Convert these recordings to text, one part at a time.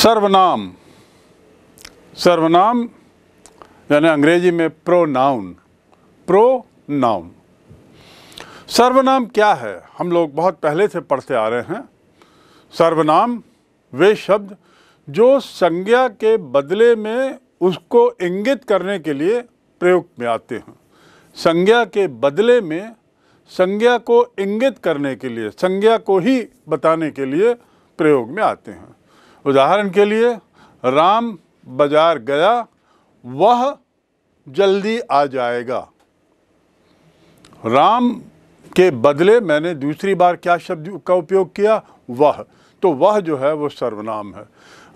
सर्वनाम सर्वनाम यानी अंग्रेजी में प्रो नाउन प्रो नाउन सर्वनाम क्या है हम लोग बहुत पहले से पढ़ते आ रहे हैं सर्वनाम वे शब्द जो संज्ञा के बदले में उसको इंगित करने के लिए प्रयोग में आते हैं संज्ञा के बदले में संज्ञा को इंगित करने के लिए संज्ञा को ही बताने के लिए प्रयोग में आते हैं उदाहरण के लिए राम बाजार गया वह जल्दी आ जाएगा राम के बदले मैंने दूसरी बार क्या शब्द का उपयोग किया वह तो वह जो है वो सर्वनाम है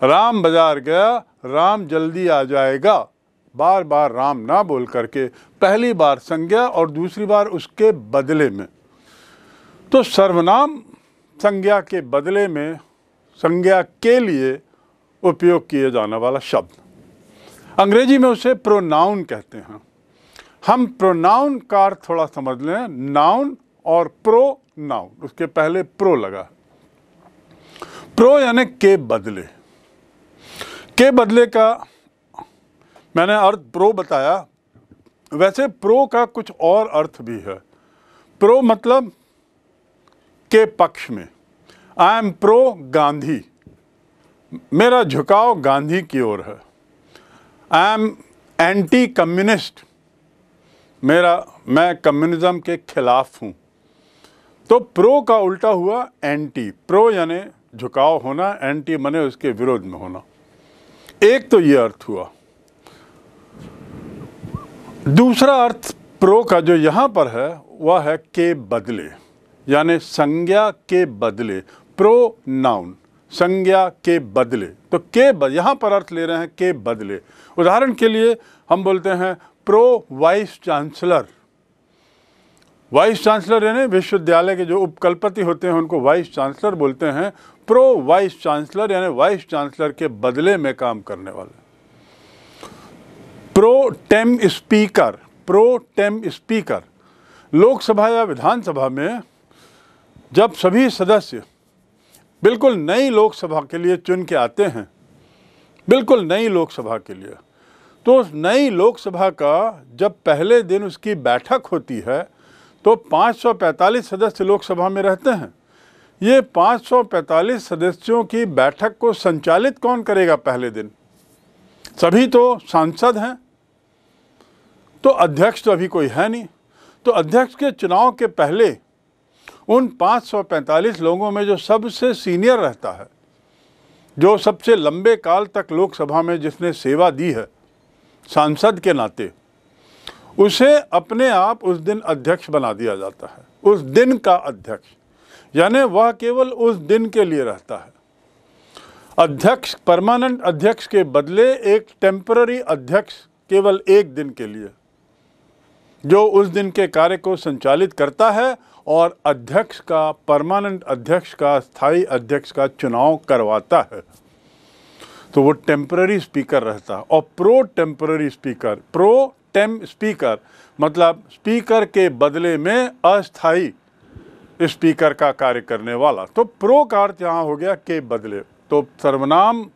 राम बाजार गया राम जल्दी आ जाएगा बार बार राम ना बोल करके पहली बार संज्ञा और दूसरी बार उसके बदले में तो सर्वनाम संज्ञा के बदले में संज्ञा के लिए उपयोग किए जाने वाला शब्द अंग्रेजी में उसे प्रोनाउन कहते हैं हम प्रोनाउन का अर्थ थोड़ा समझ लें नाउन और प्रो नाउन उसके पहले प्रो लगा प्रो यानी के बदले के बदले का मैंने अर्थ प्रो बताया वैसे प्रो का कुछ और अर्थ भी है प्रो मतलब के पक्ष में आई एम प्रो गांधी मेरा झुकाव गांधी की ओर है आई एम एंटी कम्युनिस्ट मेरा मैं कम्युनिज्म के खिलाफ हूँ तो प्रो का उल्टा हुआ एंटी प्रो यानी झुकाव होना एंटी मने उसके विरोध में होना एक तो ये अर्थ हुआ दूसरा अर्थ प्रो का जो यहाँ पर है वह है के बदले यानी संज्ञा के बदले प्रो नाउन संज्ञा के बदले तो के बद, यहाँ पर अर्थ ले रहे हैं के बदले उदाहरण के लिए हम बोलते हैं pro vice chancellor vice chancellor यानी विश्वविद्यालय के जो उपकलपति होते हैं उनको वाइस चांसलर बोलते हैं प्रो वाइस चांसलर यानी वाइस चांसलर के बदले में काम करने वाले pro tem speaker pro tem speaker Lok Sabha या विधानसभा में जब सभी सदस्य बिल्कुल नई लोकसभा के लिए चुन के आते हैं बिल्कुल नई लोकसभा के लिए तो उस नई लोकसभा का जब पहले दिन उसकी बैठक होती है तो 545 सदस्य लोकसभा में रहते हैं ये 545 सदस्यों की बैठक को संचालित कौन करेगा पहले दिन सभी तो सांसद हैं तो अध्यक्ष तो अभी कोई है नहीं तो अध्यक्ष के चुनाव के पहले उन 545 लोगों में जो सबसे सीनियर रहता है जो सबसे लंबे काल तक लोकसभा में जिसने सेवा दी है सांसद के नाते उसे अपने आप उस दिन अध्यक्ष बना दिया जाता है उस दिन का अध्यक्ष यानी वह केवल उस दिन के लिए रहता है अध्यक्ष परमानेंट अध्यक्ष के बदले एक टेम्पररी अध्यक्ष केवल एक दिन के लिए जो उस दिन के कार्य को संचालित करता है और अध्यक्ष का परमानेंट अध्यक्ष का स्थायी अध्यक्ष का चुनाव करवाता है तो वो टेम्प्ररी स्पीकर रहता है और pro temporary speaker pro tem speaker मतलब स्पीकर के बदले में अस्थाई स्पीकर का कार्य करने वाला तो प्रो का अर्थ यहाँ हो गया के बदले तो सर्वनाम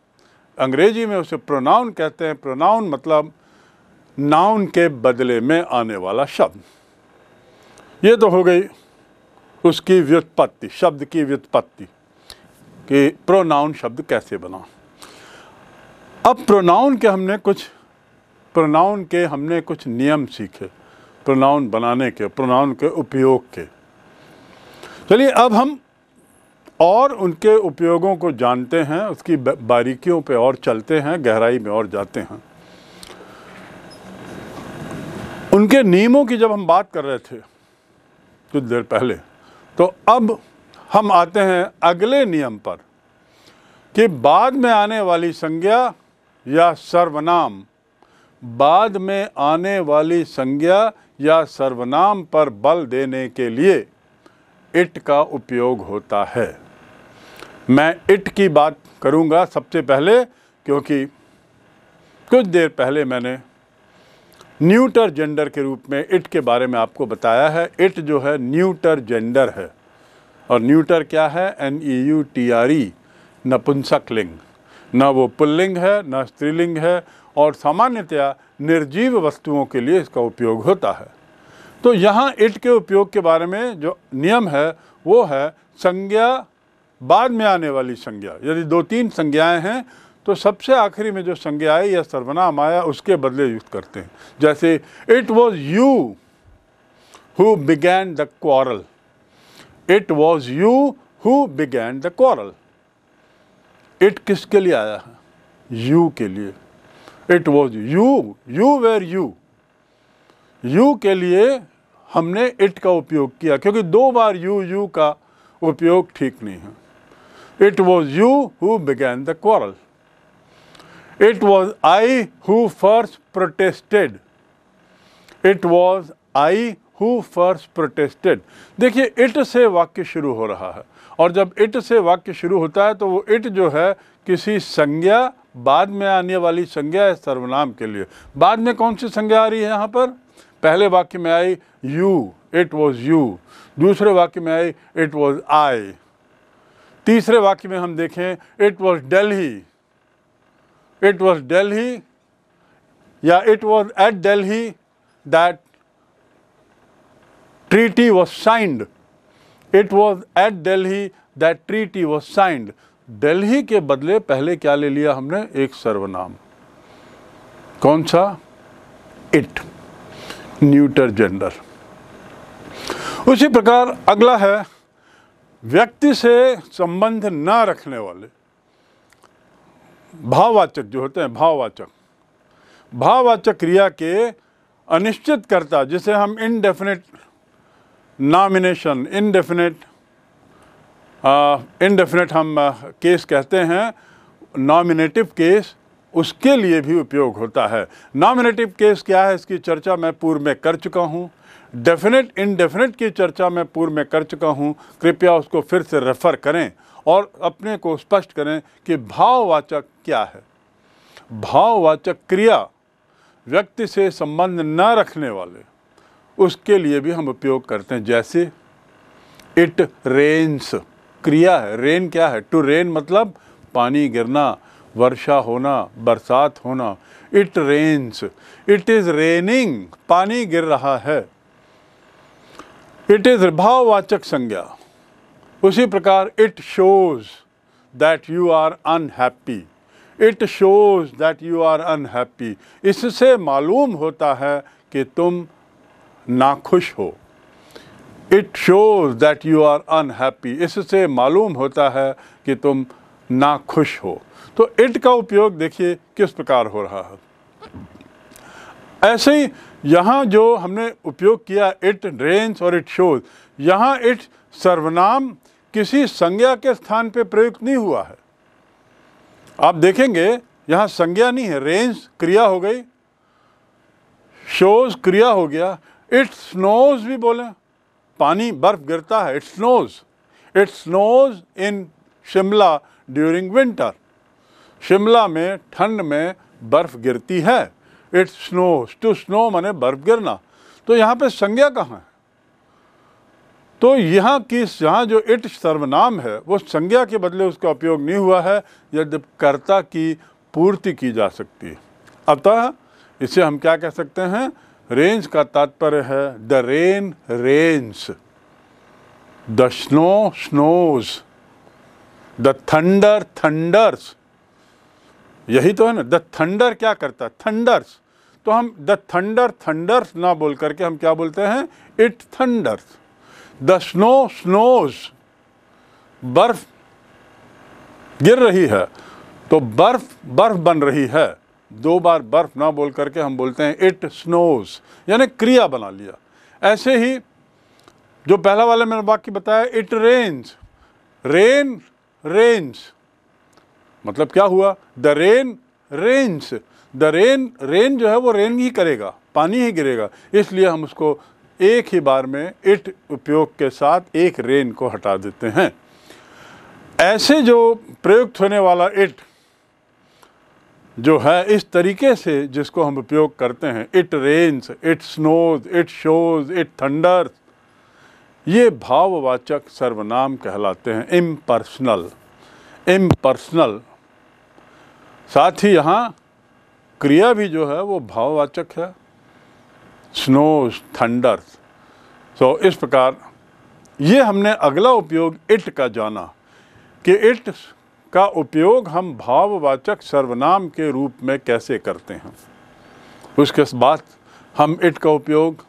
अंग्रेजी में उसे प्रोनाउन कहते हैं प्रोनाउन मतलब नाउन के बदले में आने वाला शब्द ये तो हो गई उसकी व्युत्पत्ति शब्द की व्युत्पत्ति कि प्रोनाउन शब्द कैसे बना अब प्रोनाउन के हमने कुछ प्रोनाउन के हमने कुछ नियम सीखे प्रोनाउन बनाने के प्रोनाउन के उपयोग के चलिए अब हम और उनके उपयोगों को जानते हैं उसकी बारीकियों पे और चलते हैं गहराई में और जाते हैं उनके नियमों की जब हम बात कर रहे थे कुछ देर पहले तो अब हम आते हैं अगले नियम पर कि बाद में आने वाली संज्ञा या सर्वनाम बाद में आने वाली संज्ञा या सर्वनाम पर बल देने के लिए इट का उपयोग होता है मैं इट की बात करूंगा सबसे पहले क्योंकि कुछ देर पहले मैंने न्यूटर जेंडर के रूप में इट के बारे में आपको बताया है इट जो है न्यूटर जेंडर है और न्यूटर क्या है N e e, E U T R E नपुंसक लिंग न वो पुल्लिंग है न स्त्रीलिंग है और सामान्यतया निर्जीव वस्तुओं के लिए इसका उपयोग होता है तो यहाँ इट के उपयोग के बारे में जो नियम है वो है संज्ञा बाद में आने वाली संज्ञा यदि दो तीन संज्ञाएं हैं तो सबसे आखिरी में जो संज्ञा है या सर्वनाम आया उसके बदले युक्त करते हैं जैसे it was you who began the quarrel it was you who began the quarrel it किसके लिए आया है यू के लिए it was you you were you you के लिए हमने इट का उपयोग किया क्योंकि दो बार यू यू का उपयोग ठीक नहीं है it was you who began the quarrel It was I who first protested. It was I who first protested. देखिए it से वाक्य शुरू हो रहा है और जब इट से वाक्य शुरू होता है तो वो इट जो है किसी संज्ञा बाद में आने वाली संज्ञा है सर्वनाम के लिए बाद में कौन सी संज्ञा आ रही है यहाँ पर पहले वाक्य में I you it was you दूसरे वाक्य में आई इट वॉज आई तीसरे वाक्य में हम देखें it was Delhi it was Delhi, yeah, it was at Delhi that treaty was signed. It was at Delhi that treaty was signed. Delhi के बदले पहले क्या ले लिया हमने एक सर्वनाम कौन सा इट न्यूटर जेंडर उसी प्रकार अगला है व्यक्ति से संबंध ना रखने वाले भाववाचक जो होते हैं भाववाचक भाववाचक क्रिया के अनिश्चितकर्ता जिसे हम इनडेफिनेट नामिनेशन इनडेफिनेट इनडेफिनेट हम केस कहते हैं नॉमिनेटिव केस उसके लिए भी उपयोग होता है नॉमिनेटिव केस क्या है इसकी चर्चा मैं पूर्व में कर चुका हूँ डेफिनेट इनडेफिनेट की चर्चा मैं पूर्व में कर चुका हूँ कृपया उसको फिर से रेफ़र करें और अपने को स्पष्ट करें कि भाववाचक क्या है भाववाचक क्रिया व्यक्ति से संबंध न रखने वाले उसके लिए भी हम उपयोग करते हैं जैसे इट रेन्स क्रिया है रेन क्या है टू रेन मतलब पानी गिरना वर्षा होना बरसात होना it rains it is raining पानी गिर रहा है इट इज़ भाववाचक संज्ञा उसी प्रकार it shows that you are unhappy it shows that you are unhappy इससे मालूम होता है कि तुम नाखुश हो it shows that you are unhappy इससे मालूम होता है कि तुम नाखुश हो तो इट का उपयोग देखिए किस प्रकार हो रहा है ऐसे ही यहाँ जो हमने उपयोग किया इट रेंज और इट शोज यहाँ इट सर्वनाम किसी संज्ञा के स्थान पे प्रयुक्त नहीं हुआ है आप देखेंगे यहाँ संज्ञा नहीं है रेंज क्रिया हो गई शोज क्रिया हो गया इट स्नोज भी बोले पानी बर्फ गिरता है it snows it snows in Shimla during winter Shimla में ठंड में बर्फ गिरती है इट स्नोज टू स्नो माने बर्फ गिरना तो यहाँ पे संज्ञा कहाँ है तो यहाँ की यहाँ जो इट सर्वनाम है वो संज्ञा के बदले उसका उपयोग नहीं हुआ है यदि कर्ता की पूर्ति की जा सकती है अतः इसे हम क्या कह सकते हैं रेंज का तात्पर्य है the rain rains the snow snows the thunder thunders यही तो है ना द थंडर क्या करता है थंडर्स तो हम द थंडर थंडर्स ना बोल करके हम क्या बोलते हैं it thunders the snow snows बर्फ गिर रही है तो बर्फ बर्फ बन रही है दो बार बर्फ ना बोल करके हम बोलते हैं इट स्नोज यानी क्रिया बना लिया ऐसे ही जो पहला वाला मैंने बाकी बताया इट रेंज रेन रेंज मतलब क्या हुआ the rain rains the rain rain जो है वो रेन ही करेगा पानी ही गिरेगा इसलिए हम उसको एक ही बार में इट उपयोग के साथ एक रेन को हटा देते हैं ऐसे जो प्रयुक्त होने वाला इट जो है इस तरीके से जिसको हम उपयोग करते हैं it rains it snows it shows it thunders ये भाववाचक सर्वनाम कहलाते हैं इम्पर्सनल इम्पर्सनल साथ ही यहाँ क्रिया भी जो है वो भाववाचक है स्नोज थंडर सो इस प्रकार ये हमने अगला उपयोग इट का जाना कि इट का उपयोग हम भाववाचक सर्वनाम के रूप में कैसे करते हैं उसके बाद हम इट का उपयोग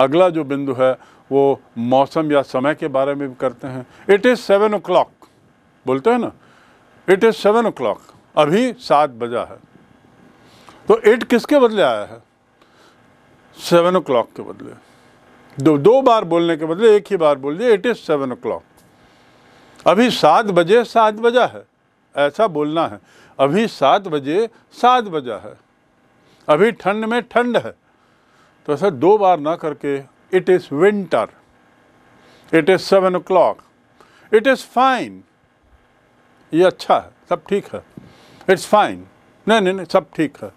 अगला जो बिंदु है वो मौसम या समय के बारे में भी करते हैं it is seven o'clock बोलते हैं ना it is seven o'clock अभी सात बजा है तो इट किसके बदले आया है सेवन ओ क्लॉक के बदले दो दो बार बोलने के बदले एक ही बार बोल दिया it is seven o'clock अभी सात बजे सात बजा है ऐसा बोलना है अभी सात बजे सात बजा है अभी ठंड में ठंड है तो ऐसा दो बार ना करके it is winter it is seven o'clock it is fine ये अच्छा है सब ठीक है इट्स फाइन नहीं नहीं नहीं सब ठीक है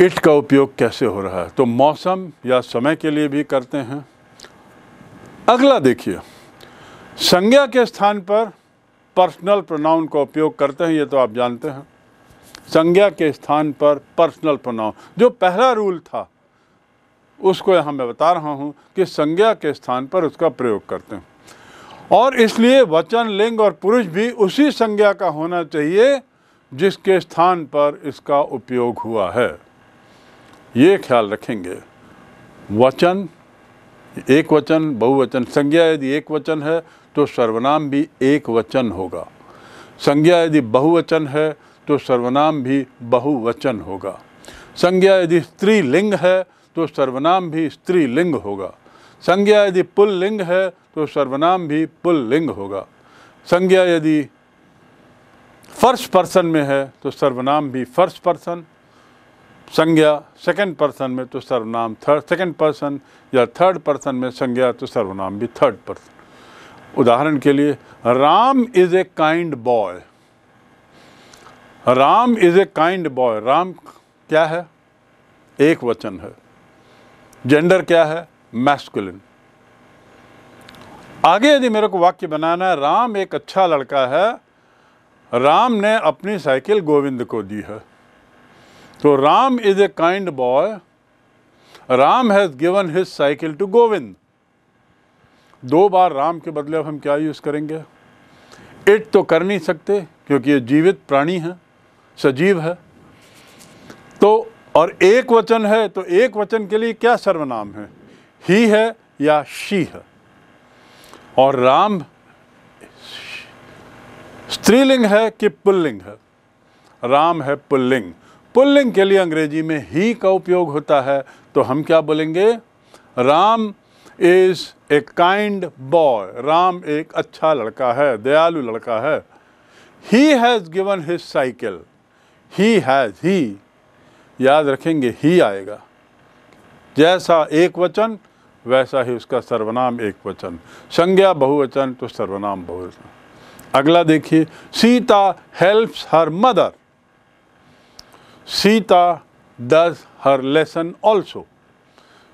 इट का उपयोग कैसे हो रहा है तो मौसम या समय के लिए भी करते हैं अगला देखिए संज्ञा के स्थान पर पर्सनल प्रोनाउन का उपयोग करते हैं ये तो आप जानते हैं संज्ञा के स्थान पर पर्सनल प्रोनाउन जो पहला रूल था उसको यहाँ मैं बता रहा हूँ कि संज्ञा के स्थान पर उसका प्रयोग करते हैं और इसलिए वचन लिंग और पुरुष भी उसी संज्ञा का होना चाहिए जिसके स्थान पर इसका उपयोग हुआ है ये ख्याल रखेंगे वचन एक वचन बहुवचन संज्ञा यदि एक वचन है तो सर्वनाम भी एक वचन होगा संज्ञा यदि बहुवचन है तो सर्वनाम भी बहुवचन होगा संज्ञा यदि स्त्रीलिंग है तो सर्वनाम भी स्त्रीलिंग होगा संज्ञा यदि पुल्लिंग है तो सर्वनाम भी पुल्लिंग होगा संज्ञा यदि फर्स्ट पर्सन में है तो सर्वनाम भी फर्स्ट पर्सन संज्ञा सेकंड पर्सन में तो सर्वनाम थर्ड सेकंड पर्सन या थर्ड पर्सन में संज्ञा तो सर्वनाम भी थर्ड पर्सन उदाहरण के लिए Ram is a kind boy Ram is a kind boy Ram क्या है एक वचन है जेंडर क्या है मैस्कुलिन आगे यदि मेरे को वाक्य बनाना है राम एक अच्छा लड़का है राम ने अपनी साइकिल गोविंद को दी है So तो Ram is a kind boy. Ram has given his cycle to Govind. दो बार राम के बदले अब हम क्या यूज़ करेंगे इट तो कर नहीं सकते क्योंकि ये जीवित प्राणी है सजीव है तो और एक वचन है तो एक वचन के लिए क्या सर्वनाम है ही है या शी है और राम स्त्रीलिंग है कि पुल्लिंग है राम है पुल्लिंग पुल्लिंग के लिए अंग्रेजी में ही का उपयोग होता है तो हम क्या बोलेंगे Ram is a kind boy Ram एक अच्छा लड़का है दयालु लड़का है he has given his cycle he has he याद रखेंगे ही आएगा जैसा एक वचन वैसा ही उसका सर्वनाम एक वचन संज्ञा बहुवचन तो सर्वनाम बहुवचन अगला देखिए Sita helps her mother Sita does her lesson also.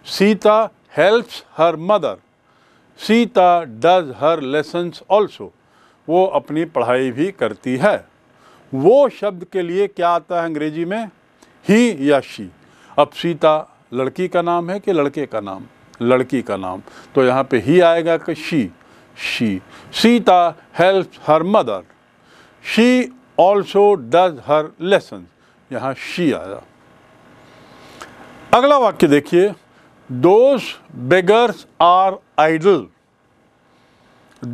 Sita helps her mother. Sita does her lessons also. वो अपनी पढ़ाई भी करती है वो शब्द के लिए क्या आता है अंग्रेजी में ही या शी अब सीता लड़की का नाम है कि लड़के का नाम लड़की का नाम तो यहाँ पे ही आएगा कि she she Sita help her mother she also does her lesson यहाँ शी आया अगला वाक्य देखिए those beggars are idle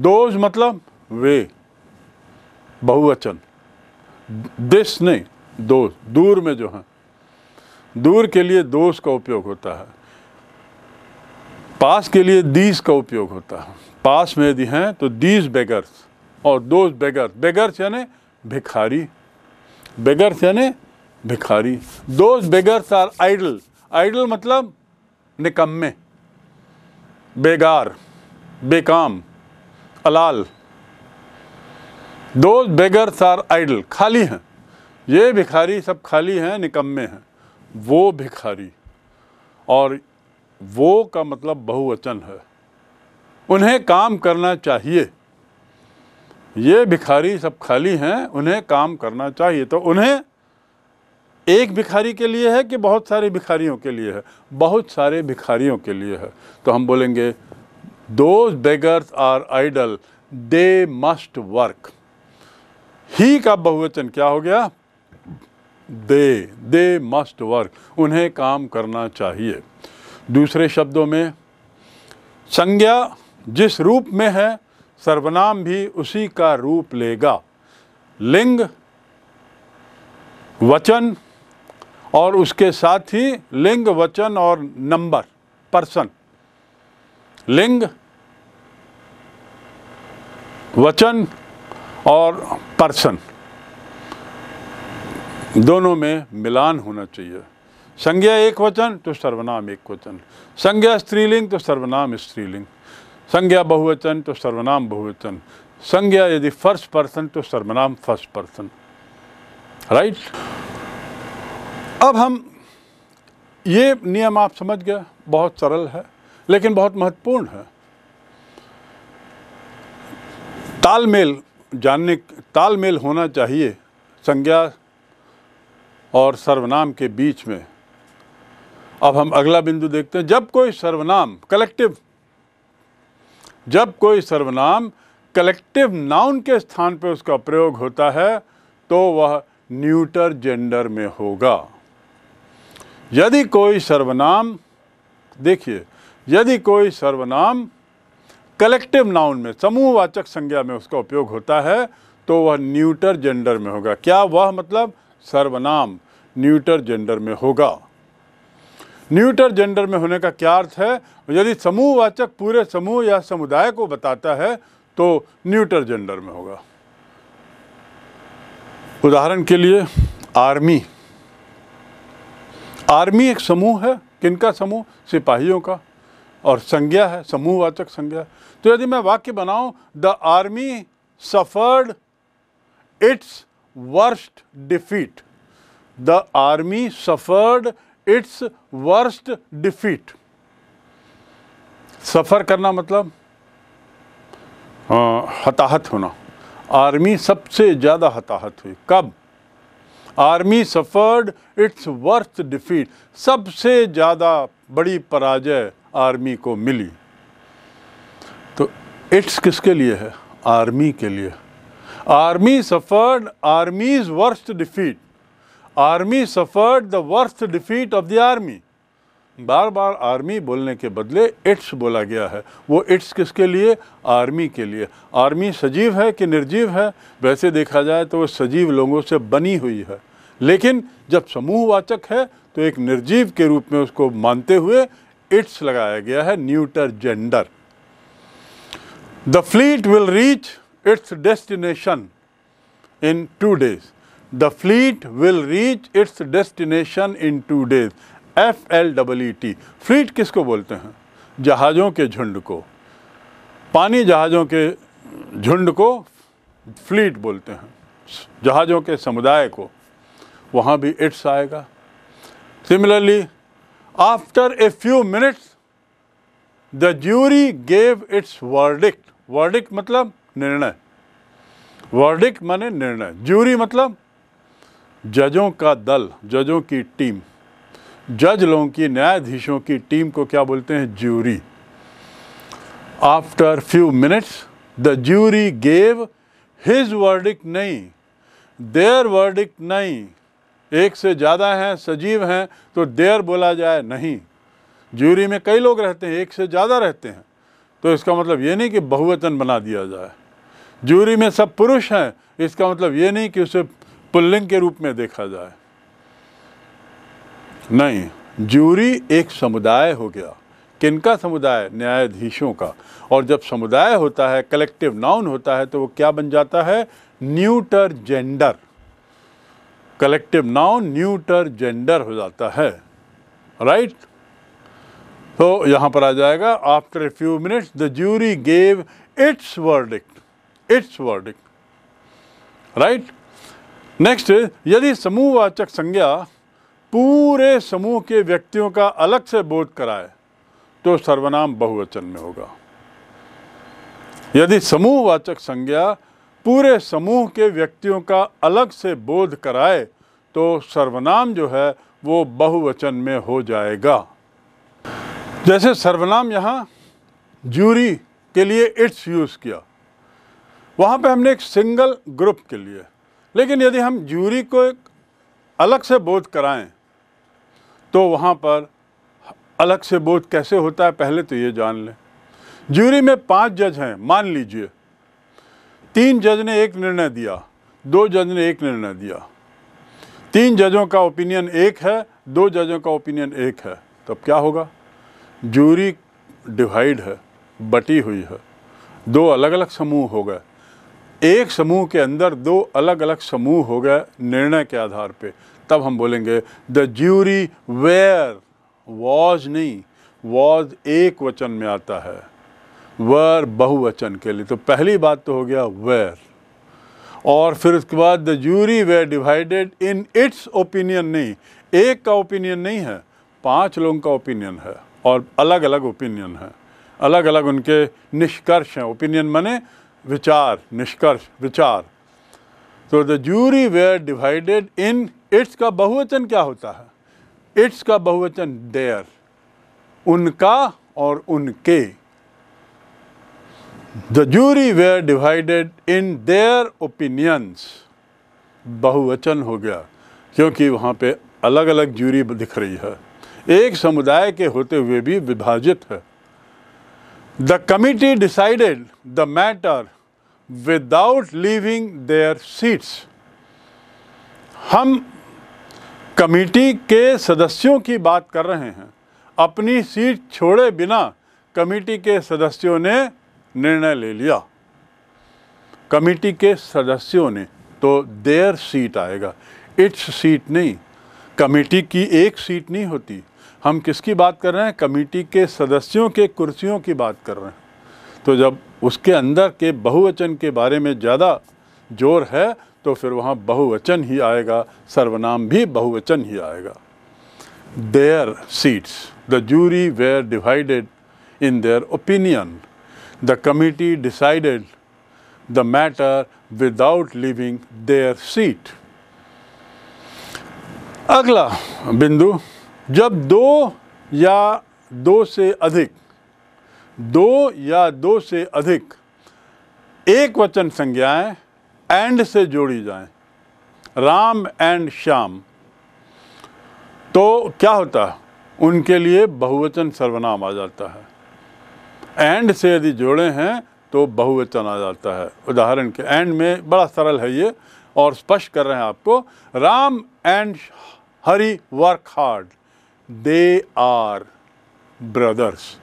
those मतलब वे बहुवचन दिस नहीं दोज दूर में जो है दूर के लिए दोज का उपयोग होता है पास के लिए दीज का उपयोग होता है पास में यदि हैं तो दीज बेगर्स और दोज बेगर्स बेगर्स यानी भिखारी बेगर्स यानी भिखारी those beggars are idle idle मतलब निकम्मे बेगार बेकाम अलाल दोज बेगर्स आर आइडल खाली हैं ये भिखारी सब खाली हैं निकम्मे हैं वो भिखारी और वो का मतलब बहुवचन है उन्हें काम करना चाहिए ये भिखारी सब खाली हैं उन्हें काम करना चाहिए तो उन्हें एक भिखारी के लिए है कि बहुत सारे भिखारियों के लिए है बहुत सारे भिखारियों के लिए है तो हम बोलेंगे those beggars are idle they must work he का बहुवचन क्या हो गया दे दे मस्ट वर्क उन्हें काम करना चाहिए दूसरे शब्दों में संज्ञा जिस रूप में है सर्वनाम भी उसी का रूप लेगा लिंग वचन और उसके साथ ही लिंग वचन और नंबर पर्सन लिंग वचन और पर्सन दोनों में मिलान होना चाहिए संज्ञा एक वचन तो सर्वनाम एक वचन संज्ञा स्त्रीलिंग तो सर्वनाम स्त्रीलिंग संज्ञा बहुवचन तो सर्वनाम बहुवचन संज्ञा यदि फर्स्ट पर्सन तो सर्वनाम फर्स्ट पर्सन राइट अब हम ये नियम आप समझ गए बहुत सरल है लेकिन बहुत महत्वपूर्ण है तालमेल जानने तालमेल होना चाहिए संज्ञा और सर्वनाम के बीच में अब हम अगला बिंदु देखते हैं जब कोई सर्वनाम कलेक्टिव जब कोई सर्वनाम कलेक्टिव नाउन के स्थान पर उसका प्रयोग होता है तो वह न्यूटर जेंडर में होगा यदि कोई सर्वनाम देखिए यदि कोई सर्वनाम कलेक्टिव नाउन में समूहवाचक संज्ञा में उसका उपयोग होता है तो वह न्यूटर जेंडर में होगा क्या वह मतलब सर्वनाम न्यूटर जेंडर में होगा न्यूटर जेंडर में होने का क्या अर्थ है यदि समूहवाचक पूरे समूह या समुदाय को बताता है तो न्यूटर जेंडर में होगा उदाहरण के लिए आर्मी आर्मी एक समूह है किनका समूह सिपाहियों का और संज्ञा है समूहवाचक संज्ञा तो यदि मैं वाक्य बनाऊं the army suffered its worst defeat the army suffered its worst defeat suffer करना मतलब हाँ, हताहत होना आर्मी सबसे ज़्यादा हताहत हुई कब army suffered its worth defeat सबसे ज़्यादा बड़ी पराजय आर्मी को मिली तो इट्स किसके लिए है आर्मी के लिए army suffered army's worth defeat army suffered the worth defeat of the army बार बार आर्मी बोलने के बदले इट्स बोला गया है वो इट्स किसके लिए आर्मी के लिए आर्मी सजीव है कि निर्जीव है वैसे देखा जाए तो वो सजीव लोगों से बनी हुई है लेकिन जब समूहवाचक है तो एक निर्जीव के रूप में उसको मानते हुए इट्स लगाया गया है neuter gender the fleet will reach its destination in two days the fleet will reach its destination in two days F L double E T fleet किसको बोलते हैं जहाज़ों के झुंड को पानी जहाज़ों के झुंड को फ्लीट बोलते हैं जहाज़ों के समुदाय को वहाँ भी इट्स आएगा similarly after a few minutes the jury gave its verdict verdict मतलब निर्णय वर्डिक माने निर्णय ज्यूरी मतलब जजों का दल जजों की टीम जज लोगों की न्यायाधीशों की टीम को क्या बोलते हैं jury after few minutes the jury gave his verdict नहीं देयर वर्डिक नहीं एक से ज़्यादा हैं सजीव हैं तो देर बोला जाए नहीं ज्यूरी में कई लोग रहते हैं एक से ज़्यादा रहते हैं तो इसका मतलब ये नहीं कि बहुवचन बना दिया जाए ज्यूरी में सब पुरुष हैं इसका मतलब ये नहीं कि उसे पुल्लिंग के रूप में देखा जाए नहीं ज्यूरी एक समुदाय हो गया किनका समुदाय न्यायाधीशों का और जब समुदाय होता है कलेक्टिव नाउन होता है तो वो क्या बन जाता है neuter gender collective noun neuter gender हो जाता है राइट right? तो यहाँ पर आ जाएगा after a few minutes the jury gave its verdict its verdict right next यदि समूहवाचक संज्ञा पूरे समूह के व्यक्तियों का अलग से बोध कराए तो सर्वनाम बहुवचन में होगा यदि समूहवाचक संज्ञा पूरे समूह के व्यक्तियों का अलग से बोध कराए तो सर्वनाम जो है वो बहुवचन में हो जाएगा जैसे सर्वनाम यहाँ जूरी के लिए इट्स यूज़ किया वहाँ पे हमने एक सिंगल ग्रुप के लिए लेकिन यदि हम जूरी को एक अलग से बोध कराएं तो वहाँ पर अलग से बोध कैसे होता है पहले तो ये जान लें ज्यूरी में पांच जज हैं मान लीजिए तीन जज ने एक निर्णय दिया दो जज ने एक निर्णय दिया तीन जजों का ओपिनियन एक है दो जजों का ओपिनियन एक है तब तो क्या होगा ज्यूरी डिवाइड है बटी हुई है दो अलग अलग समूह हो गए एक समूह के अंदर दो अलग अलग समूह हो गए निर्णय के आधार पे तब हम बोलेंगे द ज्यूरी वेयर वॉज नहीं वॉज एक वचन में आता है वर बहुवचन के लिए तो पहली बात तो हो गया वेयर और फिर उसके बाद the jury were divided in its opinion नहीं एक का ओपिनियन नहीं है पांच लोगों का ओपिनियन है और अलग अलग ओपिनियन है अलग अलग उनके निष्कर्ष हैं ओपिनियन माने विचार निष्कर्ष विचार तो the jury were divided in its का बहुवचन क्या होता है इट्स का बहुवचन देयर उनका और उनके the jury were divided in their opinions बहुवचन हो गया क्योंकि वहाँ पे अलग अलग जूरी दिख रही है एक समुदाय के होते हुए भी विभाजित है the committee decided the matter without leaving their seats हम कमेटी के सदस्यों की बात कर रहे हैं अपनी सीट छोड़े बिना कमेटी के सदस्यों ने निर्णय ले लिया कमेटी के सदस्यों ने तो देयर सीट आएगा इट्स सीट नहीं कमेटी की एक सीट नहीं होती हम किसकी बात कर रहे हैं कमेटी के सदस्यों के कुर्सियों की बात कर रहे हैं तो जब उसके अंदर के बहुवचन के बारे में ज़्यादा जोर है तो फिर वहाँ बहुवचन ही आएगा सर्वनाम भी बहुवचन ही आएगा their seats the jury were divided in their opinion the committee decided the matter without leaving their seat अगला बिंदु जब दो या दो से अधिक दो या दो से अधिक एक वचन संज्ञाएं एंड से जोड़ी जाएं राम एंड श्याम तो क्या होता है उनके लिए बहुवचन सर्वनाम आ जाता है एंड से यदि जोड़े हैं तो बहुवचन आ जाता है उदाहरण के एंड में बड़ा सरल है ये और स्पष्ट कर रहे हैं आपको Ram and Hari work hard they are brothers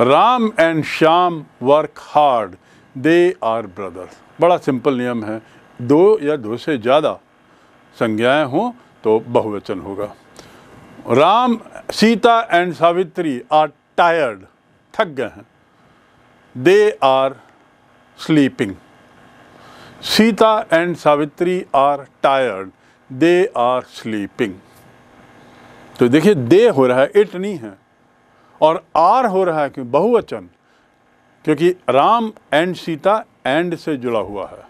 Ram and Shyam work hard they are brothers बड़ा सिंपल नियम है दो या दो से ज़्यादा संज्ञाएं हों तो बहुवचन होगा Ram Sita and Savitri are tired थक गए हैं they are sleeping Sita and Savitri are tired they are sleeping तो देखिए दे हो रहा है इट नहीं है और आर हो रहा है क्यों बहुवचन क्योंकि राम एंड सीता एंड से जुड़ा हुआ है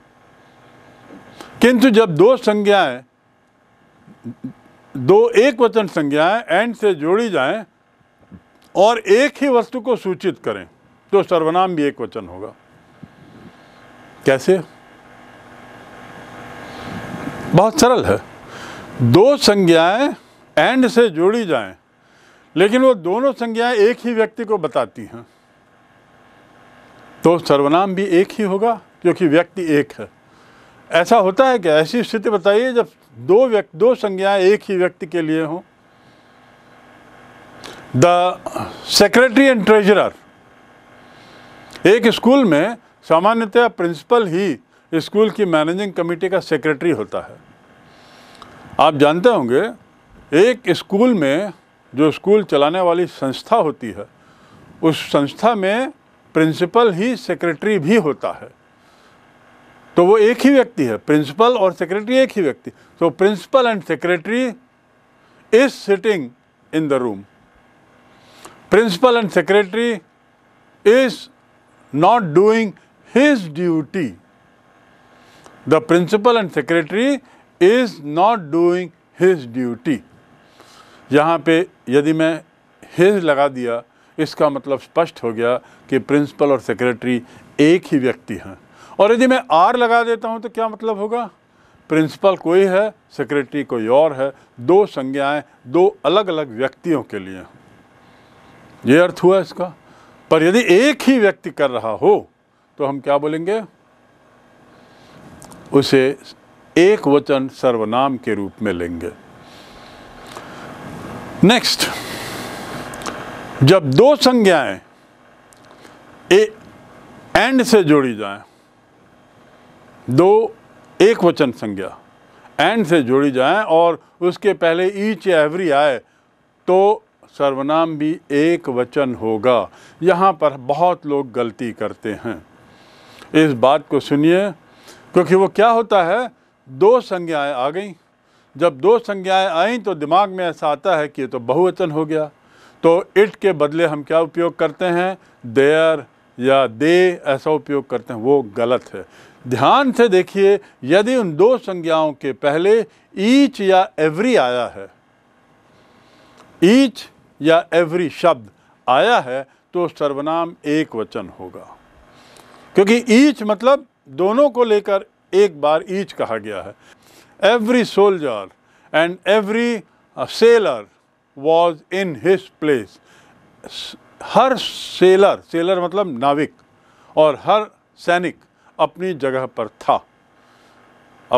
किंतु जब दो संज्ञाएं दो एक वचन संज्ञाएं एंड से जोड़ी जाएं और एक ही वस्तु को सूचित करें तो सर्वनाम भी एक वचन होगा कैसे बहुत सरल है दो संज्ञाएं एंड से जोड़ी जाएं लेकिन वो दोनों संज्ञाएं एक ही व्यक्ति को बताती हैं तो सर्वनाम भी एक ही होगा क्योंकि व्यक्ति एक है ऐसा होता है क्या ऐसी स्थिति बताइए जब दो व्यक्ति दो संज्ञाएं एक ही व्यक्ति के लिए हों द सेक्रेटरी एंड ट्रेजरर एक स्कूल में सामान्यतया प्रिंसिपल ही स्कूल की मैनेजिंग कमेटी का सेक्रेटरी होता है आप जानते होंगे एक स्कूल में जो स्कूल चलाने वाली संस्था होती है उस संस्था में प्रिंसिपल ही सेक्रेटरी भी होता है तो वो एक ही व्यक्ति है प्रिंसिपल और सेक्रेटरी एक ही व्यक्ति तो principal and secretary is sitting in the room principal and secretary is not doing his duty the principal and secretary is not doing his duty यहाँ पे यदि मैं हेज लगा दिया इसका मतलब स्पष्ट हो गया कि प्रिंसिपल और सेक्रेटरी एक ही व्यक्ति हैं और यदि मैं आर लगा देता हूँ तो क्या मतलब होगा प्रिंसिपल कोई है सेक्रेटरी कोई और है दो संज्ञाएँ दो अलग अलग व्यक्तियों के लिए ये अर्थ हुआ इसका पर यदि एक ही व्यक्ति कर रहा हो तो हम क्या बोलेंगे उसे एक वचन सर्वनाम के रूप में लेंगे नेक्स्ट जब दो संज्ञाएं ए एंड से जोड़ी जाएं, दो एक वचन संज्ञा एंड से जोड़ी जाएं और उसके पहले ईच एवरी आए तो सर्वनाम भी एक वचन होगा यहाँ पर बहुत लोग गलती करते हैं इस बात को सुनिए क्योंकि वो क्या होता है दो संज्ञाएं आ गई जब दो संज्ञाएं आई तो दिमाग में ऐसा आता है कि तो बहुवचन हो गया तो इट के बदले हम क्या उपयोग करते हैं देयर या दे ऐसा उपयोग करते हैं वो गलत है ध्यान से देखिए यदि उन दो संज्ञाओं के पहले ईच या एवरी आया है ईच या एवरी शब्द आया है तो सर्वनाम एक वचन होगा क्योंकि ईच मतलब दोनों को लेकर एक बार ईच कहा गया है every soldier and every uh, sailor was in his place. हर सेलर सेलर मतलब नाविक और हर सैनिक अपनी जगह पर था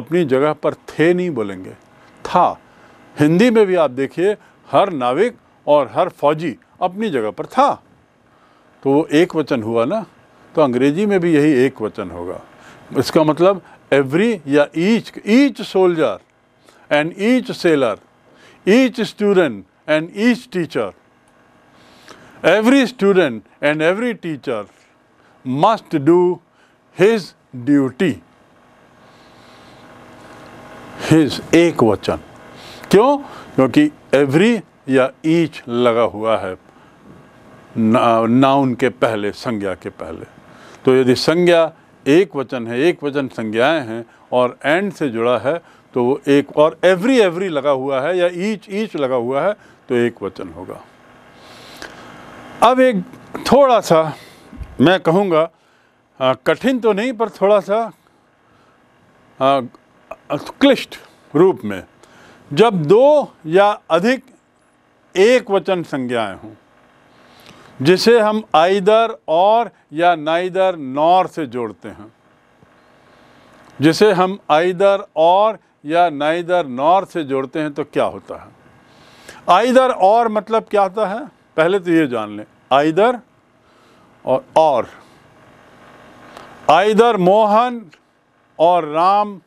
अपनी जगह पर थे नहीं बोलेंगे था हिंदी में भी आप देखिए हर नाविक और हर फौजी अपनी जगह पर था तो वो एक वचन हुआ ना तो अंग्रेजी में भी यही एक वचन होगा इसका मतलब एवरी या each each soldier and each sailor each student and each teacher every student and every teacher must do his duty his एक वचन क्यों क्योंकि एवरी या ईच लगा हुआ है नाउन के पहले संज्ञा के पहले तो यदि संज्ञा एक वचन है एक वचन संज्ञाएं हैं और एंड से जुड़ा है तो वो एक और एवरी एवरी लगा हुआ है या ईच ईच लगा हुआ है तो एक वचन होगा अब एक थोड़ा सा मैं कहूँगा कठिन तो नहीं पर थोड़ा सा क्लिष्ट रूप में जब दो या अधिक एक वचन संज्ञाएं हों जिसे हम आइदर और या नाइदर नॉर से जोड़ते हैं जिसे हम आइदर और या नाइदर नॉर से जोड़ते हैं तो क्या होता है आइदर और मतलब क्या होता है पहले तो ये जान लें आइदर और और आइदर मोहन और राम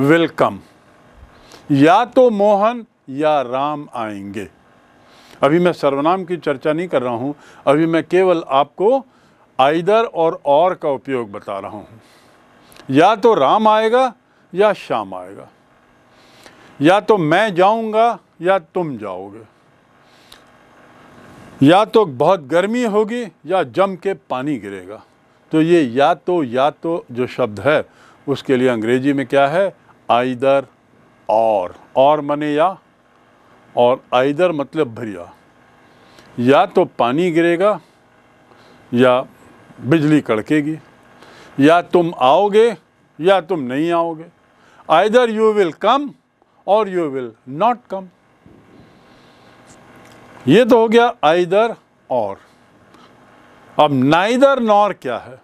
वेलकम या तो मोहन या राम आएंगे अभी मैं सर्वनाम की चर्चा नहीं कर रहा हूँ अभी मैं केवल आपको आइदर और और का उपयोग बता रहा हूँ या तो राम आएगा या श्याम आएगा या तो मैं जाऊँगा या तुम जाओगे या तो बहुत गर्मी होगी या जम के पानी गिरेगा तो ये या तो या तो जो शब्द है उसके लिए अंग्रेजी में क्या है आइदर और और मने या और आइदर मतलब भरिया या तो पानी गिरेगा या बिजली कड़केगी या तुम आओगे या तुम नहीं आओगे आइदर यू विल कम और यू विल नॉट कम ये तो हो गया आइदर और अब नाइदर नॉर क्या है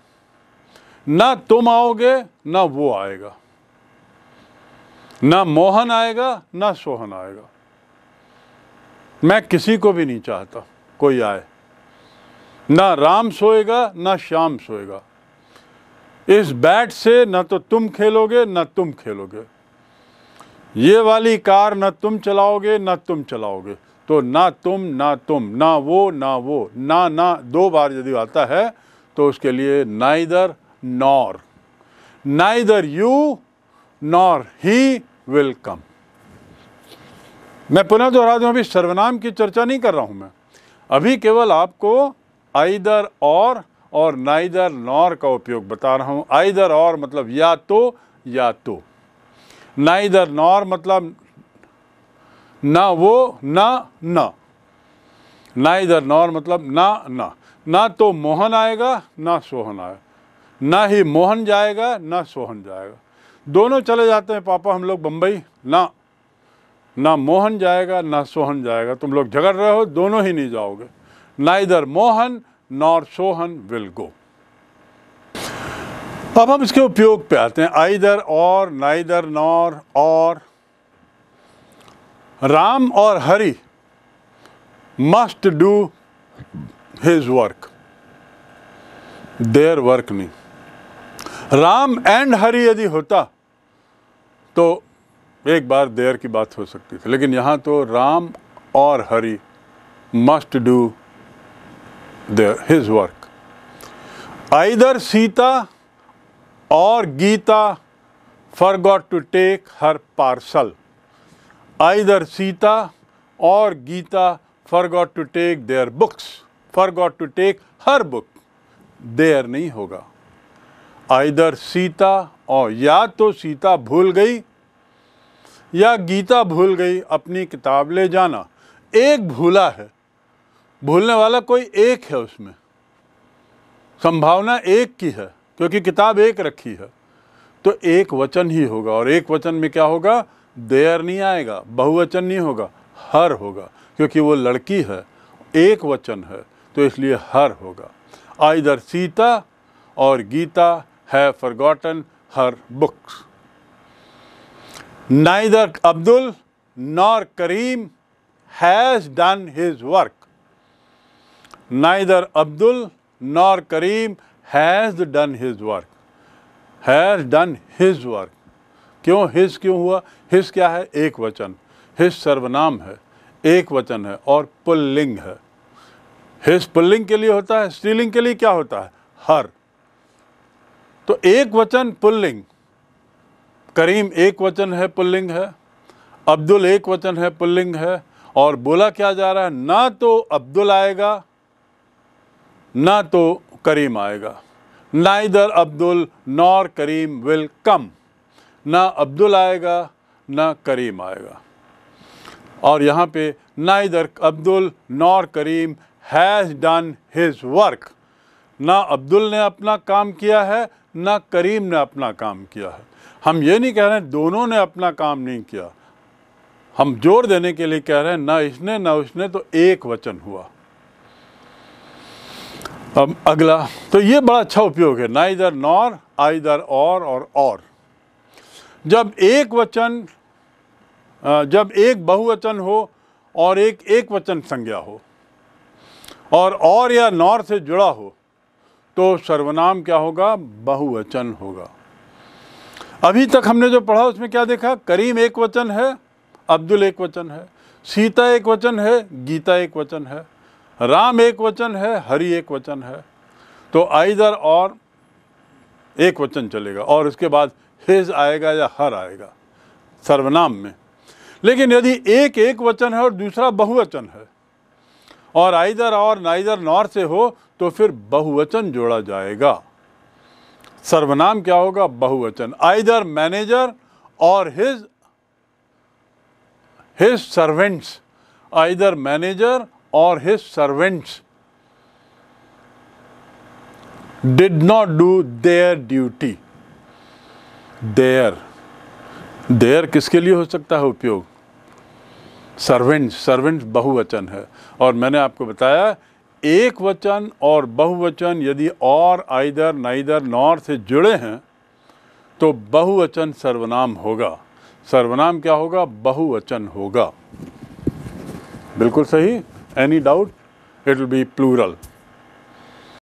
ना तुम आओगे ना वो आएगा ना मोहन आएगा ना सोहन आएगा मैं किसी को भी नहीं चाहता कोई आए ना राम सोएगा ना श्याम सोएगा इस बैट से ना तो तुम खेलोगे ना तुम खेलोगे ये वाली कार ना तुम चलाओगे ना तुम चलाओगे तो ना तुम ना तुम ना वो ना वो ना ना दो बार यदि आता है तो उसके लिए neither nor neither you nor he will come मैं पुनः दोहरा दूँ अभी सर्वनाम की चर्चा नहीं कर रहा हूँ मैं अभी केवल आपको आइदर और और नाइदर नॉर का उपयोग बता रहा हूँ आइदर और मतलब या तो या तो नाइदर नॉर मतलब ना वो ना ना ना इधर नॉर मतलब ना ना ना तो मोहन आएगा ना सोहन आएगा ना ही मोहन जाएगा ना सोहन जाएगा दोनों चले जाते हैं पापा हम लोग बम्बई ना ना मोहन जाएगा ना सोहन जाएगा तुम लोग झगड़ रहे हो दोनों ही नहीं जाओगे ना इधर Mohan nor Sohan will go अब हम इसके उपयोग पे आते हैं आइदर और ना इधर नॉर और राम और Hari must do his work their work नहीं राम एंड हरि यदि होता तो एक बार देर की बात हो सकती थी लेकिन यहाँ तो राम और Hari must do their his work either Sita और Gita forgot to take her parcel either Sita और Gita forgot to take their books forgot to take her book their नहीं होगा आइदर सीता और या तो सीता भूल गई या गीता भूल गई अपनी किताब ले जाना एक भूला है भूलने वाला कोई एक है उसमें संभावना एक की है क्योंकि किताब एक रखी है तो एक वचन ही होगा और एक वचन में क्या होगा देर नहीं आएगा बहुवचन नहीं होगा हर होगा क्योंकि वो लड़की है एक वचन है तो इसलिए हर होगा आइदर सीता और गीता है forgotten her books Neither Abdul nor Kareem has done his work. Neither Abdul nor Kareem has done his work. Has done his work. क्यों his क्यों हुआ his क्या है एक वचन his सर्वनाम है एक वचन है और पुल्लिंग है his पुल्लिंग के लिए होता है स्त्रीलिंग के लिए क्या होता है हर तो एक वचन पुल्लिंग करीम एक वचन है पुल्लिंग है अब्दुल एक वचन है पुल्लिंग है और बोला क्या जा रहा है ना तो अब्दुल आएगा ना तो करीम आएगा ना इधर Abdul nor Karim will come ना अब्दुल आएगा ना करीम आएगा और यहाँ पे ना इधर Abdul nor Karim has done his work ना अब्दुल ने अपना काम किया है ना करीम ने अपना काम किया है हम ये नहीं कह रहे हैं दोनों ने अपना काम नहीं किया हम जोर देने के लिए कह रहे हैं ना इसने ना उसने तो एक वचन हुआ अब अगला तो ये बड़ा अच्छा उपयोग है ना इधर नॉर इधर और और और जब एक वचन जब एक बहुवचन हो और एक एक वचन संज्ञा हो और और या नॉर से जुड़ा हो तो सर्वनाम क्या होगा बहुवचन होगा अभी तक हमने जो पढ़ा उसमें क्या देखा करीम एक वचन है अब्दुल एक वचन है सीता एक वचन है गीता एक वचन है राम एक वचन है हरि एक वचन है तो आइदर और एक वचन चलेगा और उसके बाद हिज आएगा या हर आएगा सर्वनाम में लेकिन यदि एक एक वचन है और दूसरा बहुवचन है और आइदर और नाइदर नॉर से हो तो फिर बहुवचन जोड़ा जाएगा सर्वनाम क्या होगा बहुवचन either manager or his his servants either manager or his servants did not do their duty their their किसके लिए हो सकता है उपयोग सर्वेंट्स सर्वेंट्स बहुवचन है और मैंने आपको बताया एक वचन और बहुवचन यदि और आइदर नाइदर नौर से जुड़े हैं तो बहुवचन सर्वनाम होगा सर्वनाम क्या होगा बहुवचन होगा बिल्कुल सही any doubt it will be plural